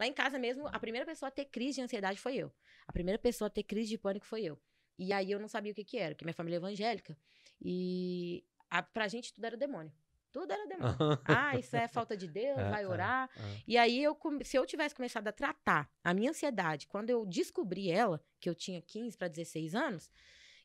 Lá em casa mesmo, a primeira pessoa a ter crise de ansiedade foi eu. A primeira pessoa a ter crise de pânico foi eu. E aí eu não sabia o que que era, porque minha família é evangélica. E a, pra gente tudo era demônio. Tudo era demônio. ah, isso é falta de Deus, é, vai tá, orar. é. E aí, eu, se eu tivesse começado a tratar a minha ansiedade, quando eu descobri ela, que eu tinha 15 para 16 anos,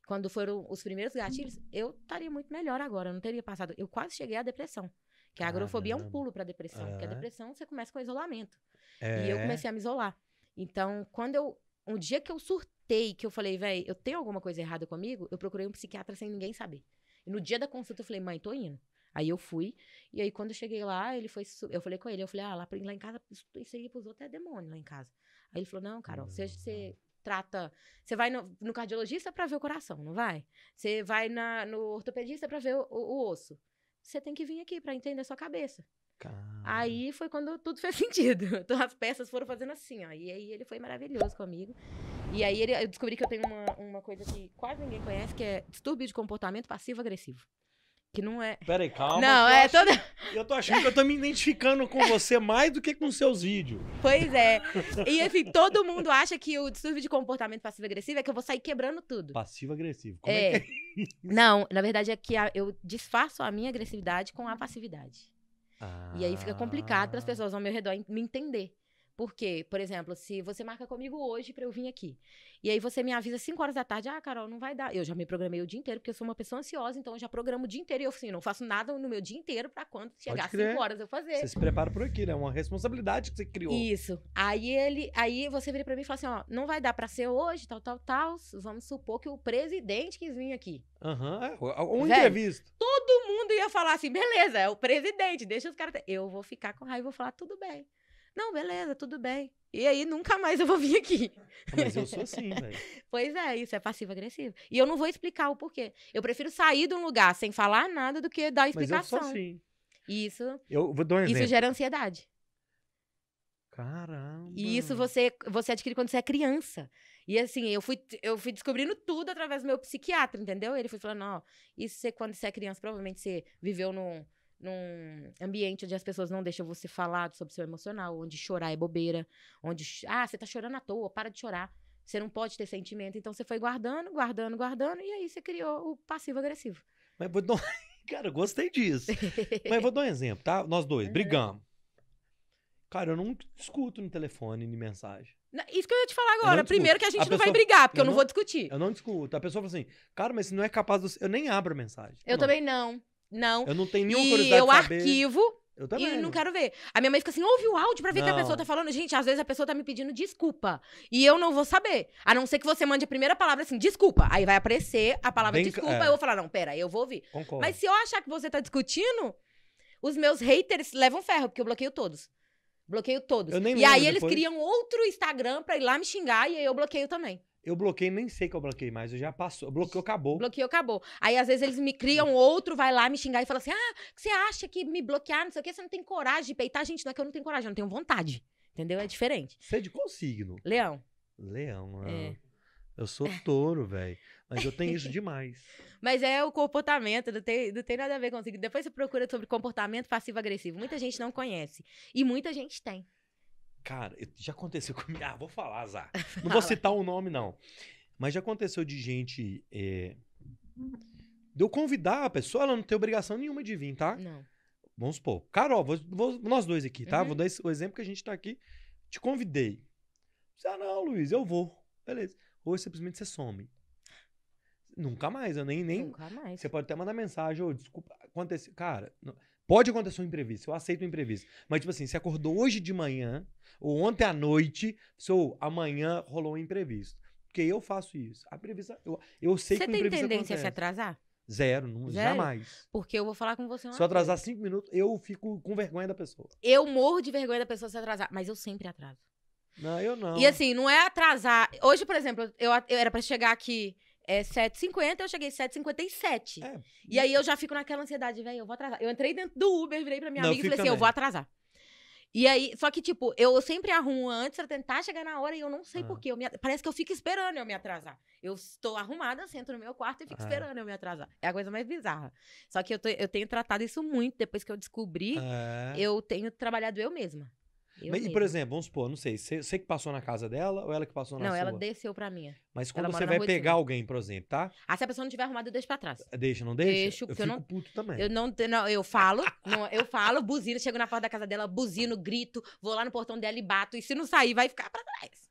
quando foram os primeiros gatilhos, eu estaria muito melhor agora. Eu não teria passado. Eu quase cheguei à depressão. Que a agrofobia ah, é um né? pulo para depressão. Ah, porque a é. depressão você começa com isolamento. É. E eu é. comecei a me isolar. Então, quando eu. Um dia que eu surtei, que eu falei, velho, eu tenho alguma coisa errada comigo, eu procurei um psiquiatra sem ninguém saber. E no dia da consulta eu falei, mãe, tô indo. Aí eu fui, e aí quando eu cheguei lá, ele foi. Eu falei com ele, eu falei, ah, lá, lá em casa, isso, isso aí pros outros é demônio lá em casa. Aí ele falou, não, Carol, você, você trata. Você vai no, no cardiologista para ver o coração, não vai? Você vai na, no ortopedista para ver o, o, o osso. Você tem que vir aqui para entender a sua cabeça. Caramba. Aí foi quando tudo fez sentido. Então as peças foram fazendo assim, ó. E aí ele foi maravilhoso comigo. E aí ele, eu descobri que eu tenho uma, uma coisa que quase ninguém conhece, que é distúrbio de comportamento passivo-agressivo. Que não é. Peraí, calma. Não, é toda. Eu tô achando que eu tô me identificando com você mais do que com seus vídeos. Pois é. E enfim, assim, todo mundo acha que o distúrbio de comportamento passivo-agressivo é que eu vou sair quebrando tudo. Passivo-agressivo. Como é, é que é? Não, na verdade é que eu disfarço a minha agressividade com a passividade. Ah. E aí fica complicado para as pessoas ao meu redor me entender. Porque, por exemplo, se você marca comigo hoje para eu vir aqui, e aí você me avisa 5 horas da tarde, ah, Carol, não vai dar. Eu já me programei o dia inteiro, porque eu sou uma pessoa ansiosa, então eu já programo o dia inteiro e eu assim, não faço nada no meu dia inteiro para quando chegar 5 horas eu fazer. Você se prepara por aqui, né? É uma responsabilidade que você criou. Isso. Aí ele, aí você vira para mim e fala assim, ó, não vai dar para ser hoje, tal, tal, tal. Vamos supor que o presidente quis vir aqui. Aham, uhum. um entrevista. Todo mundo ia falar assim, beleza, é o presidente, deixa os caras. Eu vou ficar com raiva e vou falar, tudo bem. Não, beleza, tudo bem. E aí nunca mais eu vou vir aqui. Mas eu sou assim, velho. pois é, isso é passivo-agressivo. E eu não vou explicar o porquê. Eu prefiro sair de um lugar sem falar nada do que dar explicação. Mas eu sou assim. Isso. Eu vou dar um exemplo. Isso gera ansiedade. Caramba. E isso você você adquire quando você é criança. E assim, eu fui, eu fui descobrindo tudo através do meu psiquiatra, entendeu? Ele foi falando, ó, isso você, quando você é criança, provavelmente você viveu num, num ambiente onde as pessoas não deixam você falar sobre o seu emocional, onde chorar é bobeira, onde, ah, você tá chorando à toa, para de chorar. Você não pode ter sentimento. Então você foi guardando, guardando, guardando, e aí você criou o passivo-agressivo. Mas vou dar... Cara, eu gostei disso. Mas vou dar um exemplo, tá? Nós dois, uhum. brigamos. Cara, eu não escuto no telefone, nem mensagem. Isso que eu ia te falar agora. Primeiro que a gente a não vai brigar, porque eu, eu não, vou discutir. Eu não discuto. A pessoa fala assim, cara, mas se não é capaz do... Eu nem abro a mensagem. Eu não. também não não. Eu não tenho nenhuma e curiosidade eu de saber. arquivo. Eu também. E não, quero ver. A minha mãe fica assim, ouve o áudio pra ver o que a pessoa tá falando. Gente, às vezes a pessoa tá me pedindo desculpa. E eu não vou saber. A não ser que você mande a primeira palavra assim, desculpa. Aí vai aparecer a palavra Bem, desculpa. É. Eu vou falar, não, pera, eu vou ouvir. Concordo. Mas se eu achar que você tá discutindo, os meus haters levam ferro, porque eu bloqueio todos. Bloqueio todos. Eu nem e aí eles criam outro Instagram pra ir lá me xingar e aí eu bloqueio também. Eu bloqueei, nem sei que eu bloqueei mais, eu já passou. Bloqueou, acabou. Bloqueou, acabou. Aí, às vezes, eles me criam hum. outro, vai lá me xingar e fala assim: ah, você acha que me bloquear, não sei o quê, você não tem coragem de peitar? Gente, não é que eu não tenho coragem, eu não tenho vontade. Entendeu? É diferente. Você é de qual signo? Leão. Leão, ah. é. Eu sou touro, velho. Mas eu tenho isso demais. Mas é o comportamento, não tem, não tem nada a ver com signo. Depois você procura sobre comportamento passivo-agressivo. Muita gente não conhece. E muita gente tem. Cara, já aconteceu comigo. Ah, vou falar, Zá. Não vou citar o um nome, não. Mas já aconteceu de gente. É... De eu convidar a pessoa, ela não tem obrigação nenhuma de vir, tá? Não. Vamos supor, Carol, vou, vou, nós dois aqui, tá? Uhum. Vou dar esse, o exemplo que a gente tá aqui. Te convidei. Você, ah, não, Luiz, eu vou. Beleza. Ou simplesmente você some. Nunca mais, eu nem. nem Nunca mais. Você pode até mandar mensagem, ou desculpa, aconteceu. Cara, não... Pode acontecer um imprevisto, eu aceito um imprevisto. Mas, tipo assim, você acordou hoje de manhã, ou ontem à noite, ou amanhã rolou um imprevisto. Porque eu faço isso. A previsão, eu, eu sei você que o imprevisto Você tem tendência acontece. a se atrasar? Zero, não, Zero? jamais. Porque eu vou falar com você uma Se eu atrasar cinco minutos, eu fico com vergonha da pessoa. Eu morro de vergonha da pessoa se atrasar, mas eu sempre atraso. Não, eu não. E assim, não é atrasar. Hoje, por exemplo, eu, eu era para chegar aqui é 7h50, eu cheguei 7h57. É. E aí eu já fico naquela ansiedade, velho, eu vou atrasar. Eu entrei dentro do Uber, virei pra minha Não, amiga e falei assim, eu vou atrasar. E aí, só que, tipo, eu sempre arrumo antes pra tentar chegar na hora e eu não sei ah. porquê. parece que eu fico esperando eu me atrasar. Eu estou arrumada, sento no meu quarto e fico ah. É. esperando eu me atrasar. É a coisa mais bizarra. Só que eu, tô, eu tenho tratado isso muito. Depois que eu descobri, ah. eu tenho trabalhado eu mesma. Mas, e, por exemplo, vamos supor, não sei, você, você que passou na casa dela ou ela que passou na não, sua? Não, ela desceu pra minha. Mas quando você vai pegar alguém, por exemplo, tá? Ah, se a pessoa não tiver arrumado, eu deixo pra trás. É, deixa, não deixa? Deixo, porque eu, eu não. puto também. Eu não, não eu falo, não, eu falo, buzino, chego na porta da casa dela, buzino, grito, vou lá no portão dela e bato. E se não sair, vai ficar pra trás.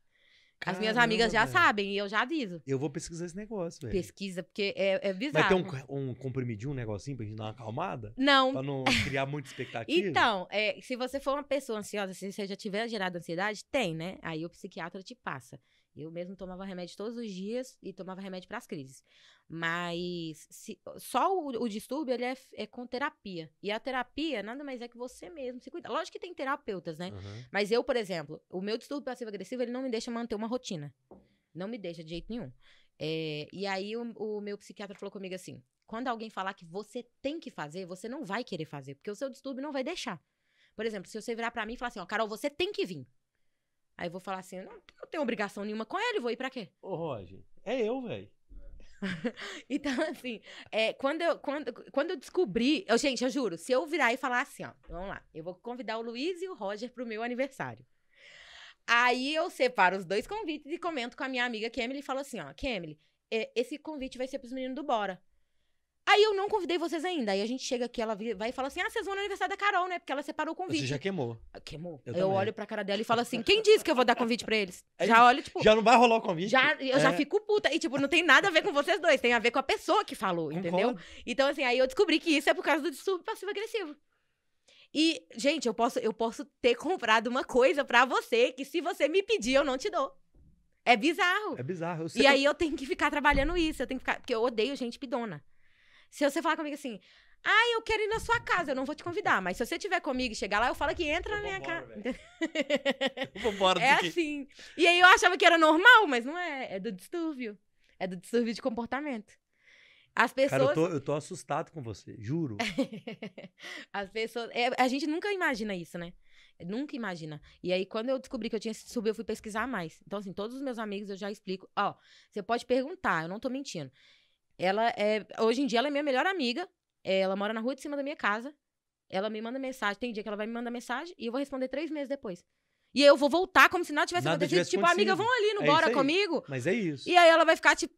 As minhas amigas já sabem e eu já aviso. Eu vou pesquisar esse negócio, velho. Pesquisa, porque é, é bizarro. vai ter um, um comprimidinho, um negocinho pra gente dar uma acalmada? Não. Pra não criar muita expectativa? então, é, se você for uma pessoa ansiosa, se você já tiver gerado ansiedade, tem, né? Aí o psiquiatra te passa. Eu mesmo tomava remédio todos os dias e tomava remédio para as crises. Mas se, só o, o, distúrbio ele é, é, com terapia. E a terapia nada mais é que você mesmo se cuidar. Lógico que tem terapeutas, né? Uhum. Mas eu, por exemplo, o meu distúrbio passivo-agressivo ele não me deixa manter uma rotina. Não me deixa de jeito nenhum. É, e aí o, o meu psiquiatra falou comigo assim: quando alguém falar que você tem que fazer, você não vai querer fazer, porque o seu distúrbio não vai deixar. Por exemplo, se você virar para mim e falar assim, ó, Carol, você tem que vir. Aí eu vou falar assim, não, não tenho obrigação nenhuma com ele, vou ir pra quê? Ô, Roger, é eu, velho. então, assim, é, quando, eu, quando, quando eu descobri. Eu, gente, eu juro, se eu virar e falar assim, ó, então vamos lá, eu vou convidar o Luiz e o Roger pro meu aniversário. Aí eu separo os dois convites e comento com a minha amiga Kemily e falo assim, ó, Kemily, é, esse convite vai ser pros meninos do Bora. Aí eu não convidei vocês ainda. Aí a gente chega aqui, ela vai e fala assim: Ah, vocês vão no aniversário da Carol, né? Porque ela separou o convite. Você já queimou. Ah, queimou. Eu, eu olho pra cara dela e falo assim: Quem disse que eu vou dar convite pra eles? já olho, tipo. Já não vai rolar o convite? Já, eu é. já fico puta. E, tipo, não tem nada a ver com vocês dois, tem a ver com a pessoa que falou, Concordo. entendeu? Então, assim, aí eu descobri que isso é por causa do distúrbio passivo-agressivo. E, gente, eu posso, eu posso ter comprado uma coisa pra você que se você me pedir, eu não te dou. É bizarro. É bizarro. e aí eu tenho que ficar trabalhando isso, eu tenho que ficar. Porque eu odeio gente pidona. Se você falar comigo assim, ah, eu quero ir na sua casa, eu não vou te convidar. Mas se você tiver comigo e chegar lá, eu falo que entra eu na minha casa. eu vou embora É assim. E aí eu achava que era normal, mas não é. É do distúrbio. É do distúrbio de comportamento. As pessoas. Cara, eu tô, eu tô assustado com você, juro. As pessoas. É, a gente nunca imagina isso, né? Nunca imagina. E aí, quando eu descobri que eu tinha esse distúrbio, eu fui pesquisar mais. Então, assim, todos os meus amigos eu já explico. Ó, você pode perguntar, eu não tô mentindo. Ela é. Hoje em dia ela é minha melhor amiga. Eh, ela mora na rua de cima da minha casa. Ela me manda mensagem. Tem dia que ela vai me mandar mensagem e eu vou responder três meses depois. E eu vou voltar como se nada tivesse nada acontecido. Tivesse tipo, amiga, vão ali, não é bora comigo. Mas é isso. E aí ela vai ficar, tipo.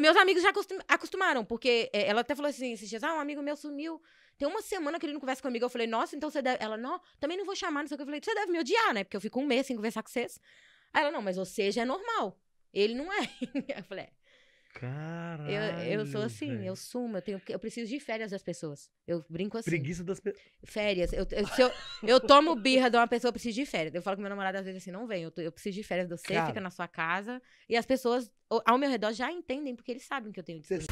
Meus amigos já acostumaram, porque eh, ela até falou assim: esses dias, ah, um amigo meu sumiu. Tem uma semana que ele não conversa comigo. Eu falei, nossa, então você deve. Ela, não, também não vou chamar, não sei o que. Eu falei, você deve me odiar, né? Porque eu fico um mês sem conversar com vocês. Aí ela, não, mas você já é normal. Ele não é. Eu falei, é. Caralho, eu, eu sou assim, cara. eu sumo, eu, tenho, eu preciso de férias das pessoas. Eu brinco assim. Preguiça das pessoas. Férias. Eu, eu, se eu, eu tomo birra de uma pessoa, eu preciso de férias. Eu falo com meu namorado às vezes assim: não vem, eu, eu preciso de férias do você, cara. fica na sua casa. E as pessoas ao meu redor já entendem, porque eles sabem que eu tenho. Você